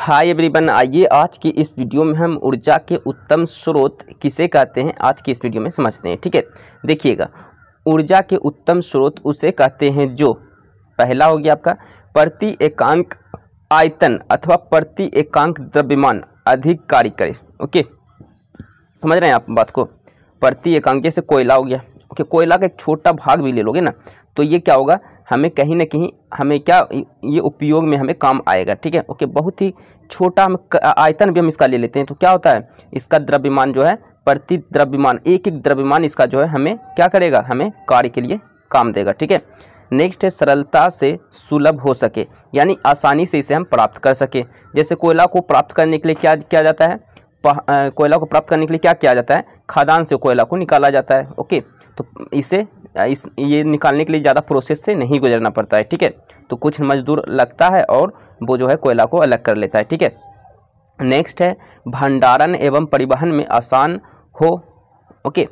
hi everyone आइए आज की इस वीडियो में हम ऊर्जा के उत्तम स्रोत किसे कहते हैं आज की इस वीडियो में समझते हैं ठीक है देखिएगा ऊर्जा के उत्तम स्रोत उसे कहते हैं जो पहला हो गया आपका प्रति एकांक आयतन अथवा प्रति एकांक द्रव्यमान अधिक कार्य करे ओके समझ रहे हैं आप बात को प्रति एकांक जैसे कोयला हो गया ओके कोयला का एक छोटा भाग भी ले लोगे ना तो ये क्या होगा हमें कहीं ना कहीं हमें क्या ये उपयोग में हमें काम आएगा ठीक है ओके बहुत ही छोटा हम आयतन भी हम इसका ले लेते हैं तो क्या होता है इसका द्रव्यमान जो है प्रति द्रव्यमान एक एक द्रव्यमान इसका जो है हमें क्या करेगा हमें कार्य के लिए काम देगा ठीक है नेक्स्ट है सरलता से सुलभ हो सके यानी आसानी से इसे हम प्राप्त कर सके जैसे कोयला को प्राप्त करने के लिए क्या किया जाता है कोयला को प्राप्त करने के लिए क्या किया जाता है खादान से कोयला को निकाला जाता है ओके तो इसे इस ये निकालने के लिए ज़्यादा प्रोसेस से नहीं गुजरना पड़ता है ठीक है तो कुछ मजदूर लगता है और वो जो है कोयला को अलग कर लेता है ठीक है नेक्स्ट है भंडारण एवं परिवहन में आसान हो ओके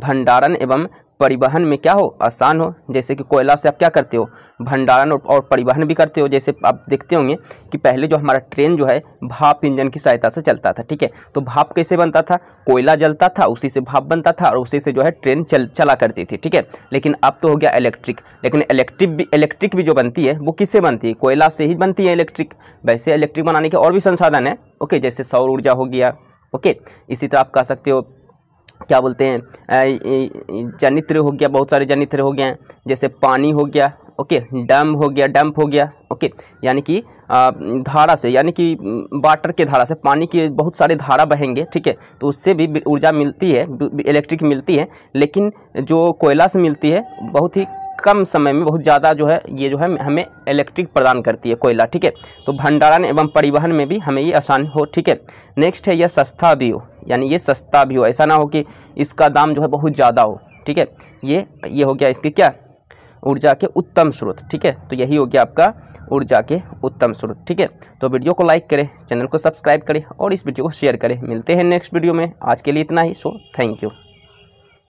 भंडारण एवं परिवहन में क्या हो आसान हो जैसे कि कोयला से आप क्या करते हो भंडारण और परिवहन भी करते हो जैसे आप देखते होंगे कि पहले जो हमारा ट्रेन जो है भाप इंजन की सहायता से चलता था ठीक है तो भाप कैसे बनता था कोयला जलता था उसी से भाप बनता था और उसी से जो है ट्रेन चल चला करती थी ठीक है लेकिन अब तो हो गया इलेक्ट्रिक लेकिन इलेक्ट्रिक भी इलेक्ट्रिक भी जो बनती है वो किससे बनती है कोयला से ही बनती है इलेक्ट्रिक वैसे इलेक्ट्रिक बनाने के और भी संसाधन है ओके जैसे सौर ऊर्जा हो गया ओके इसी तरह आप कह सकते हो क्या बोलते हैं जनित्र हो गया बहुत सारे जनित्र हो गए हैं जैसे पानी हो गया ओके डैम हो गया डैम्प हो गया ओके यानी कि धारा से यानी कि वाटर के धारा से पानी के बहुत सारे धारा बहेंगे ठीक है तो उससे भी ऊर्जा मिलती है इलेक्ट्रिक मिलती है लेकिन जो कोयला से मिलती है बहुत ही कम समय में बहुत ज़्यादा जो है ये जो है हमें इलेक्ट्रिक प्रदान करती है कोयला ठीक है तो भंडारण एवं परिवहन में भी हमें ये आसान हो ठीक है नेक्स्ट है यह सस्ता भी हो यानी ये सस्ता भी हो ऐसा ना हो कि इसका दाम जो है बहुत ज़्यादा हो ठीक है ये ये हो गया इसके क्या ऊर्जा के उत्तम स्रोत ठीक है तो यही हो गया आपका ऊर्जा के उत्तम स्रोत ठीक है तो वीडियो को लाइक करें चैनल को सब्सक्राइब करें और इस वीडियो को शेयर करें मिलते हैं नेक्स्ट वीडियो में आज के लिए इतना ही सो थैंक यू